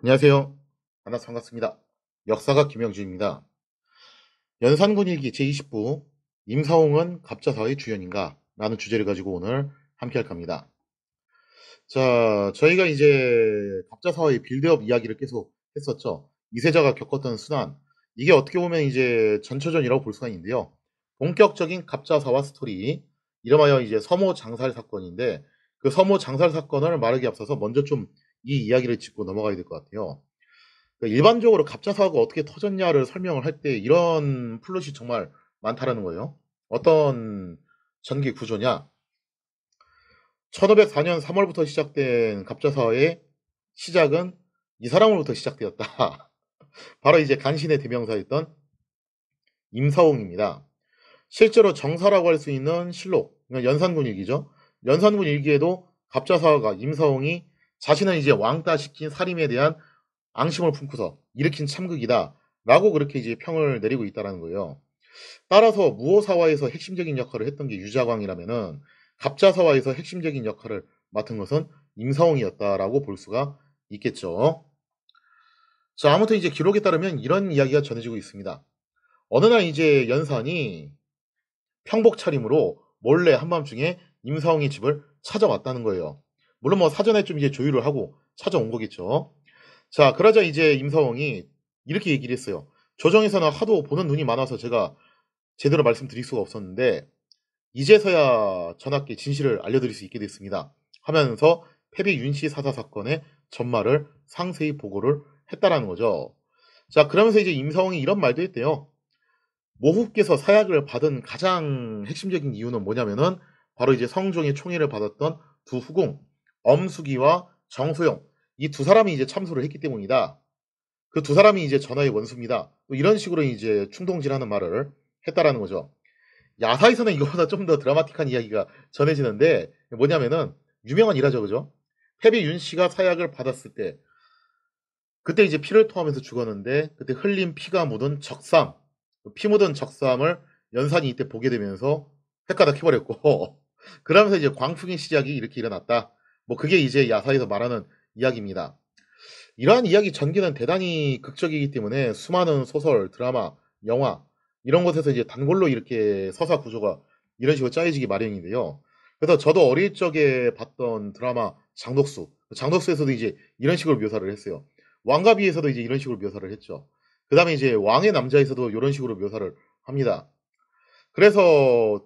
안녕하세요. 만나 반갑습니다. 역사가 김영주입니다. 연산군 일기 제20부 임사홍은 갑자사의 주연인가? 라는 주제를 가지고 오늘 함께 할까합니다 자, 저희가 이제 갑자사의 빌드업 이야기를 계속 했었죠. 이세자가 겪었던 순환. 이게 어떻게 보면 이제 전초전이라고 볼 수가 있는데요. 본격적인 갑자사와 스토리. 이름하여 이제 서모 장살 사건인데 그 서모 장살 사건을 말하기 앞서서 먼저 좀이 이야기를 짚고 넘어가야 될 것 같아요. 그러니까 일반적으로 갑자 사고가 어떻게 터졌냐를 설명을 할 때 이런 플롯이 정말 많다라는 거예요. 어떤 전기 구조냐? 1504년 3월부터 시작된 갑자사의 시작은 이 사람으로부터 시작되었다. 바로 이제 간신의 대명사였던 임사홍입니다. 실제로 정사라고 할 수 있는 실록, 그러니까 연산군 일기죠. 연산군 일기에도 갑자사가 임사홍이 자신은 이제 왕따시킨 사림에 대한 앙심을 품고서 일으킨 참극이다. 라고 그렇게 이제 평을 내리고 있다는 거예요. 따라서 무오사화에서 핵심적인 역할을 했던 게 유자광이라면은 갑자사화에서 핵심적인 역할을 맡은 것은 임사홍이었다라고 볼 수가 있겠죠. 자, 아무튼 이제 기록에 따르면 이런 이야기가 전해지고 있습니다. 어느 날 이제 연산이 평복 차림으로 몰래 한밤중에 임사홍의 집을 찾아왔다는 거예요. 물론 뭐 사전에 좀 이제 조율을 하고 찾아온 거겠죠. 자, 그러자 이제 임사홍이 이렇게 얘기를 했어요. 조정에서는 하도 보는 눈이 많아서 제가 제대로 말씀드릴 수가 없었는데 이제서야 전학께 진실을 알려드릴 수 있게 됐습니다. 하면서 패비 윤씨 사사 사건의 전말을 상세히 보고를 했다라는 거죠. 자 그러면서 이제 임성이 이런 말도 했대요. 모후께서 사약을 받은 가장 핵심적인 이유는 뭐냐면은 바로 이제 성종의 총애를 받았던 두 후궁 엄숙이와 정소영 이 두 사람이 이제 참소를 했기 때문이다. 그 두 사람이 이제 전화의 원수입니다. 뭐 이런 식으로 이제 충동질하는 말을 했다라는 거죠. 야사에서는 이거보다 좀 더 드라마틱한 이야기가 전해지는데 뭐냐면은 유명한 일화죠, 그죠? 패비 윤 씨가 사약을 받았을 때 그때 이제 피를 토하면서 죽었는데 그때 흘린 피가 묻은 적삼, 피 묻은 적삼을 연산이 이때 보게 되면서 헷가닥 해버렸고 그러면서 이제 광풍의 시작이 이렇게 일어났다. 뭐 그게 이제 야사에서 말하는 이야기입니다. 이러한 이야기 전개는 대단히 극적이기 때문에 수많은 소설, 드라마, 영화 이런 것에서 이제 단골로 이렇게 서사 구조가 이런 식으로 짜여지기 마련인데요. 그래서 저도 어릴 적에 봤던 드라마 장독수, 그 장독수에서도 이제 이런 식으로 묘사를 했어요. 왕가비에서도 이제 이런 식으로 묘사를 했죠. 그 다음에 이제 왕의 남자에서도 이런 식으로 묘사를 합니다. 그래서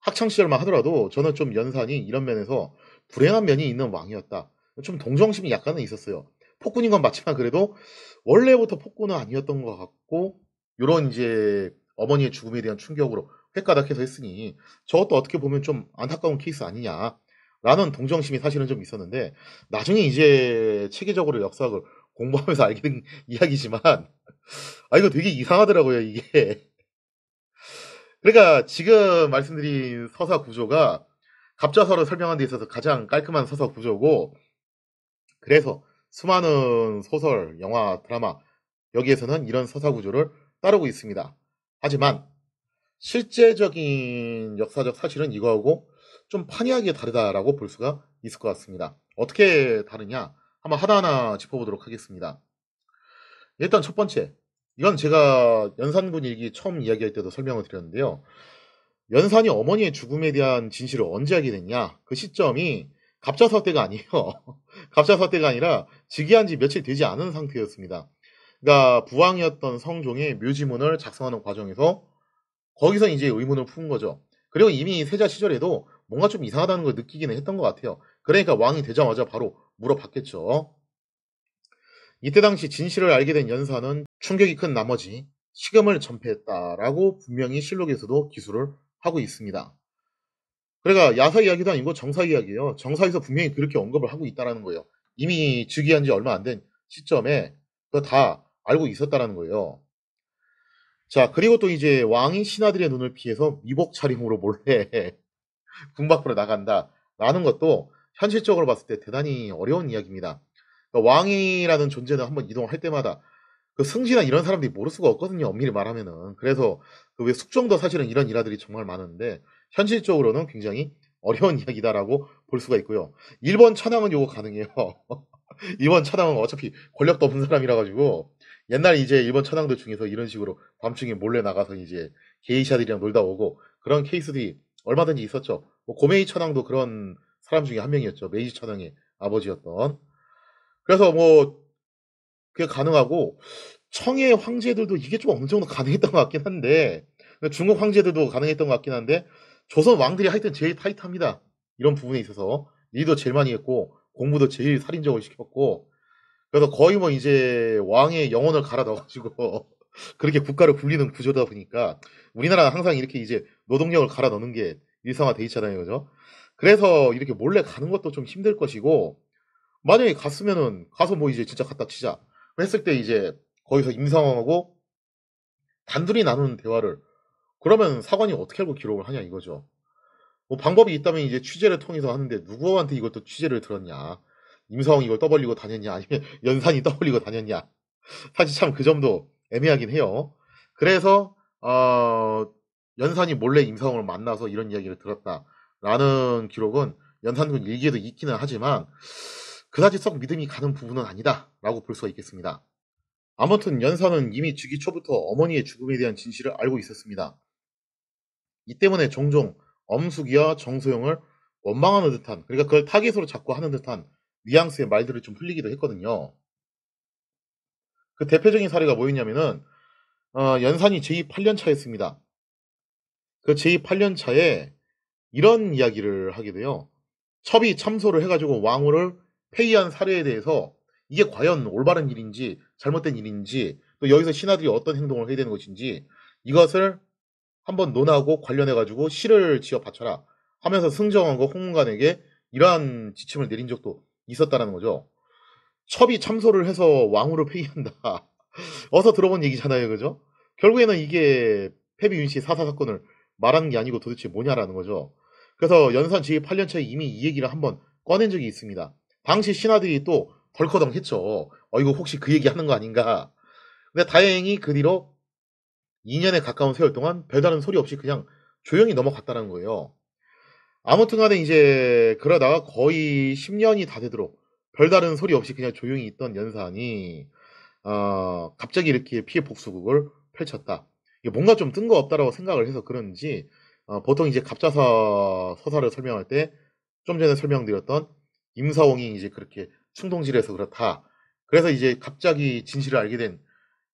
학창시절만 하더라도 저는 좀 연산이 이런 면에서 불행한 면이 있는 왕이었다. 좀 동정심이 약간은 있었어요. 폭군인 건 맞지만 그래도 원래부터 폭군은 아니었던 것 같고 이런 이제 어머니의 죽음에 대한 충격으로 획가닥해서 했으니 저것도 어떻게 보면 좀 안타까운 케이스 아니냐라는 동정심이 사실은 좀 있었는데 나중에 이제 체계적으로 역사학을 공부하면서 알게 된 이야기지만 아 이거 되게 이상하더라고요 이게 그러니까 지금 말씀드린 서사 구조가 갑자서를 설명한 데 있어서 가장 깔끔한 서사 구조고 그래서 수많은 소설, 영화, 드라마 여기에서는 이런 서사 구조를 따르고 있습니다. 하지만 실제적인 역사적 사실은 이거하고 좀 판이하게 다르다라고 볼 수가 있을 것 같습니다. 어떻게 다르냐? 한번 하나하나 짚어보도록 하겠습니다. 일단 첫 번째, 이건 제가 연산군 일기 처음 이야기할 때도 설명을 드렸는데요. 연산이 어머니의 죽음에 대한 진실을 언제 하게 됐냐? 그 시점이 갑자사 때가 아니에요. 갑자사 때가 아니라 즉위한 지 며칠 되지 않은 상태였습니다. 그러니까 부왕이었던 성종의 묘지문을 작성하는 과정에서 거기서 이제 의문을 푼 거죠. 그리고 이미 세자 시절에도 뭔가 좀 이상하다는 걸 느끼기는 했던 것 같아요. 그러니까 왕이 되자마자 바로 물어봤겠죠. 이때 당시 진실을 알게 된 연산은 충격이 큰 나머지 식금을 전폐했다라고 분명히 실록에서도 기술을 하고 있습니다. 그러니까 야사 이야기도 아니고 정사 이야기예요. 정사에서 분명히 그렇게 언급을 하고 있다는 거예요. 이미 즉위한 지 얼마 안 된 시점에 그거 다 알고 있었다는 거예요. 자, 그리고 또 이제 왕이 신하들의 눈을 피해서 미복 차림으로 몰래 군 밖으로 나간다. 라는 것도 현실적으로 봤을 때 대단히 어려운 이야기입니다. 그러니까 왕이라는 존재는 한번 이동할 때마다 그 승진한 이런 사람들이 모를 수가 없거든요. 엄밀히 말하면은. 그래서 그 왜 숙종도 사실은 이런 일화들이 정말 많은데 현실적으로는 굉장히 어려운 이야기다라고 볼 수가 있고요. 1번 천황은 요거 가능해요. 2번 천황은 어차피 권력도 없는 사람이라 가지고 옛날 이제 1번 천황들 중에서 이런 식으로 밤중에 몰래 나가서 이제 게이샤들이랑 놀다 오고 그런 케이스들이 얼마든지 있었죠. 뭐 고메이 천황도 그런 사람 중에 한 명이었죠. 메이지 천황의 아버지였던. 그래서 뭐 그게 가능하고 청의 황제들도 이게 좀 어느 정도 가능했던 것 같긴 한데 중국 황제들도 가능했던 것 같긴 한데 조선 왕들이 하여튼 제일 타이트합니다. 이런 부분에 있어서 일도 제일 많이 했고 공부도 제일 살인적으로 시켰고 그래서 거의 뭐 이제 왕의 영혼을 갈아 넣어가지고 그렇게 국가를 굴리는 구조다 보니까 우리나라가 항상 이렇게 이제 노동력을 갈아 넣는 게 일상화돼 있잖아요, 그죠? 그래서 이렇게 몰래 가는 것도 좀 힘들 것이고 만약에 갔으면은 가서 뭐 이제 진짜 갖다 치자. 했을 때 이제 거기서 임상왕하고 단둘이 나누는 대화를 그러면 사관이 어떻게 알고 기록을 하냐 이거죠. 뭐 방법이 있다면 이제 취재를 통해서 하는데 누구한테 이것도 취재를 들었냐. 임사홍 이걸 떠벌리고 다녔냐 아니면 연산이 떠벌리고 다녔냐. 사실 참 그 점도 애매하긴 해요. 그래서 어, 연산이 몰래 임사홍을 만나서 이런 이야기를 들었다라는 기록은 연산군 일기에도 있기는 하지만 그다지 썩 믿음이 가는 부분은 아니다 라고 볼 수가 있겠습니다. 아무튼 연사는 이미 즉위 초부터 어머니의 죽음에 대한 진실을 알고 있었습니다. 이 때문에 종종 엄숙이와 정소영을 원망하는 듯한 그러니까 그걸 타깃으로 자꾸 하는 듯한 뉘앙스의 말들을 좀 흘리기도 했거든요. 그 대표적인 사례가 뭐였냐면은 어, 연산이 제2 8년차였습니다. 그 제2 8년차에 이런 이야기를 하게 돼요. 첩이 참소를 해가지고 왕후를 폐의한 사례에 대해서 이게 과연 올바른 일인지 잘못된 일인지 또 여기서 신하들이 어떤 행동을 해야 되는 것인지 이것을 한번 논하고 관련해가지고 시를 지어 바쳐라 하면서 승정원과 홍문관에게 이러한 지침을 내린 적도 있었다는 거죠. 첩이 참소를 해서 왕으로 폐위한다. 어서 들어본 얘기잖아요, 그죠? 결국에는 이게 패비윤 씨 사사 사건을 말하는 게 아니고 도대체 뭐냐라는 거죠. 그래서 연산 제8년차에 이미 이 얘기를 한번 꺼낸 적이 있습니다. 당시 신하들이 또 덜커덩했죠. 어 이거 혹시 그 얘기하는 거 아닌가? 근데 다행히 그 뒤로 2년에 가까운 세월 동안 별다른 소리 없이 그냥 조용히 넘어갔다는 거예요. 아무튼간에 이제 그러다가 거의 10년이 다 되도록 별다른 소리 없이 그냥 조용히 있던 연산이 어, 갑자기 이렇게 피해 복수극을 펼쳤다. 뭔가 좀 뜬 거없다라고 생각을 해서 그런지 어, 보통 이제 갑자사 서사를 설명할 때 좀 전에 설명드렸던 임사홍이 이제 그렇게 충동질해서 그렇다. 그래서 이제 갑자기 진실을 알게 된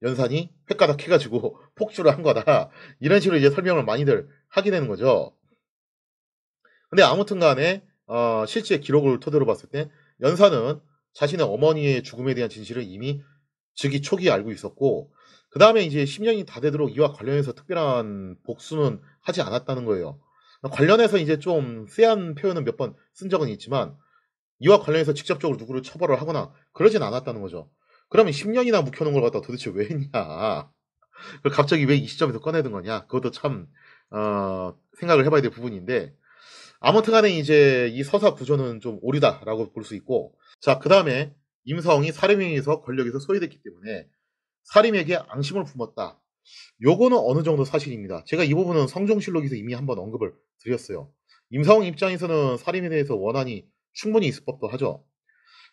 연산이 횟가닥 해가지고 폭주를 한 거다. 이런 식으로 이제 설명을 많이들 하게 되는 거죠. 근데 아무튼 간에, 어, 실제 기록을 토대로 봤을 때 연산은 자신의 어머니의 죽음에 대한 진실을 이미 즉위 초기에 알고 있었고, 그 다음에 이제 10년이 다 되도록 이와 관련해서 특별한 복수는 하지 않았다는 거예요. 관련해서 이제 좀 쎄한 표현은 몇 번 쓴 적은 있지만, 이와 관련해서 직접적으로 누구를 처벌을 하거나 그러진 않았다는 거죠. 그러면 10년이나 묵혀놓은 걸 갖다 도대체 왜 했냐. 그걸 갑자기 왜 이 시점에서 꺼내든 거냐. 그것도 참, 어, 생각을 해봐야 될 부분인데. 아무튼 간에 이제 이 서사 구조는 좀 오류다라고 볼 수 있고. 자, 그 다음에 임성이 사림에서 권력에서 소외됐기 때문에 사림에게 앙심을 품었다. 요거는 어느 정도 사실입니다. 제가 이 부분은 성종실록에서 이미 한번 언급을 드렸어요. 임성 입장에서는 사림에 대해서 원한이 충분히 있을 법도 하죠.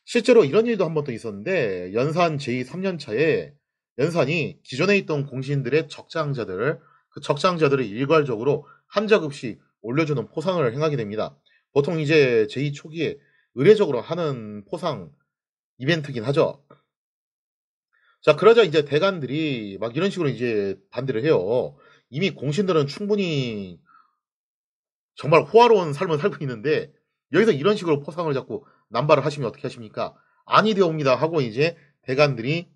실제로 이런 일도 한 번 더 있었는데 연산 제3년차에 연산이 기존에 있던 공신들의 적장자들을 그 적장자들을 일괄적으로 한자급씩 올려주는 포상을 행하게 됩니다. 보통 이제 제2 초기에 의례적으로 하는 포상 이벤트긴 하죠. 자 그러자 이제 대관들이 막 이런 식으로 이제 반대를 해요. 이미 공신들은 충분히 정말 호화로운 삶을 살고 있는데 여기서 이런 식으로 포상을 잡고 남발을 하시면 어떻게 하십니까? 아니 되옵니다 하고 이제 대간들이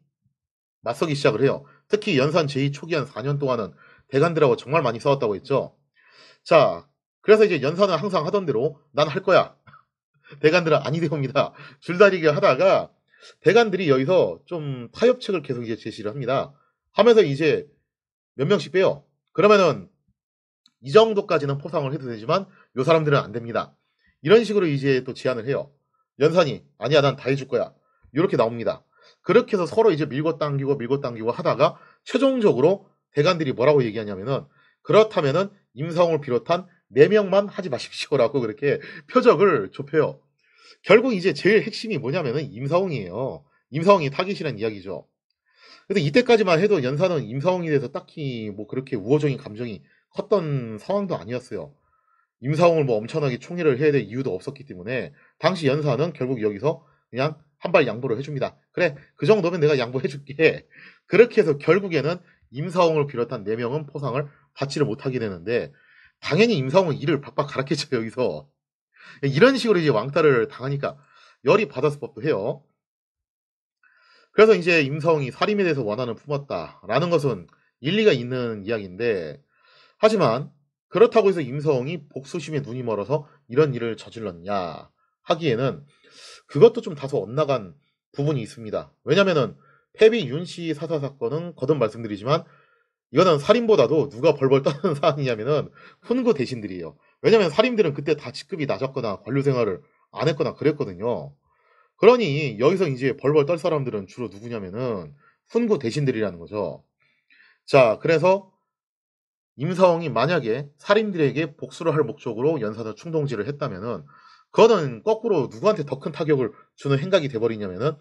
맞서기 시작을 해요. 특히 연산 제2 초기 한 4년 동안은 대간들하고 정말 많이 싸웠다고 했죠. 자, 그래서 이제 연산은 항상 하던 대로 난 할 거야. 대간들은 아니 되옵니다. 줄다리기 하다가 대간들이 여기서 좀 타협책을 계속 이제 제시를 합니다. 하면서 이제 몇 명씩 빼요. 그러면은 이 정도까지는 포상을 해도 되지만 요 사람들은 안 됩니다. 이런 식으로 이제 또 제안을 해요. 연산이 아니야 난 다 해줄 거야. 이렇게 나옵니다. 그렇게 해서 서로 이제 밀고 당기고 밀고 당기고 하다가 최종적으로 대관들이 뭐라고 얘기하냐면은 그렇다면은 임상을 비롯한 4명만 하지 마십시오라고 그렇게 표적을 좁혀요. 결국 이제 제일 핵심이 뭐냐면은 임사홍이에요. 임사홍이 타깃이라는 이야기죠. 근데 이때까지만 해도 연산은 임사홍에 대해서 딱히 뭐 그렇게 우호적인 감정이 컸던 상황도 아니었어요. 임사홍을 뭐 엄청나게 총리를 해야 될 이유도 없었기 때문에 당시 연사는 결국 여기서 그냥 한 발 양보를 해줍니다. 그래 그 정도면 내가 양보해줄게. 그렇게 해서 결국에는 임사홍을 비롯한 4명은 포상을 받지를 못하게 되는데 당연히 임사홍은 이를 박박 갈아캐죠 여기서 이런 식으로 이제 왕따를 당하니까 열이 받았을 법도 해요. 그래서 이제 임사홍이 살인에 대해서 원한을 품었다라는 것은 일리가 있는 이야기인데 하지만 그렇다고 해서 임성홍이 복수심에 눈이 멀어서 이런 일을 저질렀냐 하기에는 그것도 좀 다소 엇나간 부분이 있습니다. 왜냐면은 패비 윤씨 사사 사건은 거듭 말씀드리지만 이거는 살인보다도 누가 벌벌 떠는 사안이냐면은 훈구 대신들이에요. 왜냐면 살인들은 그때 다 직급이 낮았거나 관료 생활을 안 했거나 그랬거든요. 그러니 여기서 이제 벌벌 떨 사람들은 주로 누구냐면은 훈구 대신들이라는 거죠. 자, 그래서 임성홍이 만약에 살인들에게 복수를 할 목적으로 연사을 충동질을 했다면은 그거는 거꾸로 누구한테 더 큰 타격을 주는 행각이 돼버리냐면은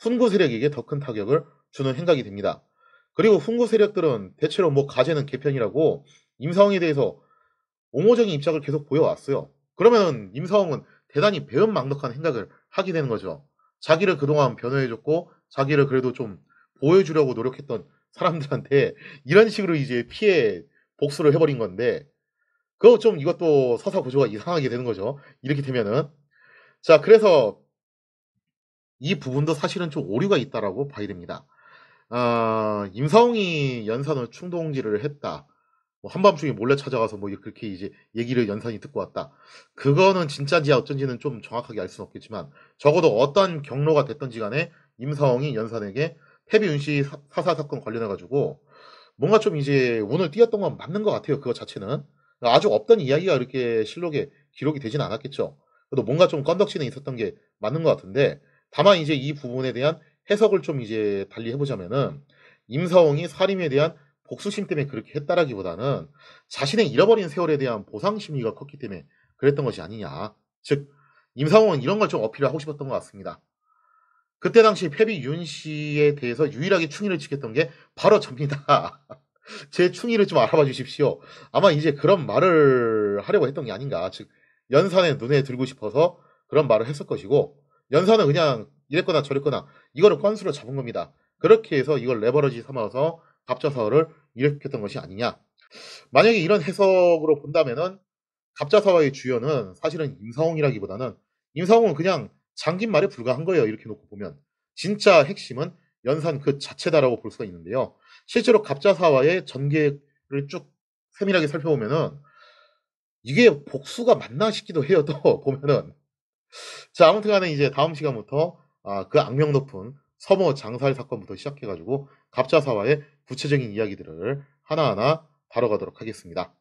훈구 세력에게 더 큰 타격을 주는 행각이 됩니다. 그리고 훈구 세력들은 대체로 뭐 가재는 개편이라고 임성홍에 대해서 옹호적인 입장을 계속 보여왔어요. 그러면은 임성홍은 대단히 배은망덕한 행각을 하게 되는 거죠. 자기를 그동안 변호해줬고 자기를 그래도 좀 보여주려고 노력했던 사람들한테 이런 식으로 이제 피해 복수를 해버린 건데 그거 좀 이것도 서사 구조가 이상하게 되는 거죠. 이렇게 되면은 자 그래서 이 부분도 사실은 좀 오류가 있다라고 봐야 됩니다. 어, 아, 임성홍이 연산을 충동질을 했다. 뭐 한밤중에 몰래 찾아가서 뭐 그렇게 이제 얘기를 연산이 듣고 왔다. 그거는 진짜인지 어쩐지는 좀 정확하게 알 수는 없겠지만 적어도 어떤 경로가 됐던지 간에 임성홍이 연산에게 태비윤씨 사사 사건 관련해 가지고 뭔가 좀 이제 운을 띄었던 건 맞는 것 같아요. 그거 자체는. 아주 없던 이야기가 이렇게 실록에 기록이 되진 않았겠죠. 그래도 뭔가 좀껀덕지는 있었던 게 맞는 것 같은데 다만 이제 이 부분에 대한 해석을 좀 이제 달리 해보자면은 임서홍이 사림에 대한 복수심 때문에 그렇게 했다라기보다는 자신의 잃어버린 세월에 대한 보상 심리가 컸기 때문에 그랬던 것이 아니냐. 즉 임상홍은 이런 걸 좀 어필을 하고 싶었던 것 같습니다. 그때 당시 패비 윤 씨에 대해서 유일하게 충의를 지켰던 게 바로 접니다. 제 충의를 좀 알아봐 주십시오. 아마 이제 그런 말을 하려고 했던 게 아닌가. 즉, 연산의 눈에 들고 싶어서 그런 말을 했을 것이고, 연산은 그냥 이랬거나 저랬거나 이거를 건수로 잡은 겁니다. 그렇게 해서 이걸 레버러지 삼아서 갑자사화를 일으켰던 것이 아니냐. 만약에 이런 해석으로 본다면은 갑자사화의 주연은 사실은 임성웅이라기보다는임성웅은 그냥 장긴말에 불과한 거예요. 이렇게 놓고 보면 진짜 핵심은 연산 그 자체다라고 볼 수가 있는데요. 실제로 갑자사와의 전개를 쭉 세밀하게 살펴보면은 이게 복수가 맞나 싶기도 해요. 또 보면은 자 아무튼간에 이제 다음 시간부터 아, 그 악명 높은 서모 장살 사건부터 시작해가지고 갑자사와의 구체적인 이야기들을 하나하나 다뤄가도록 하겠습니다.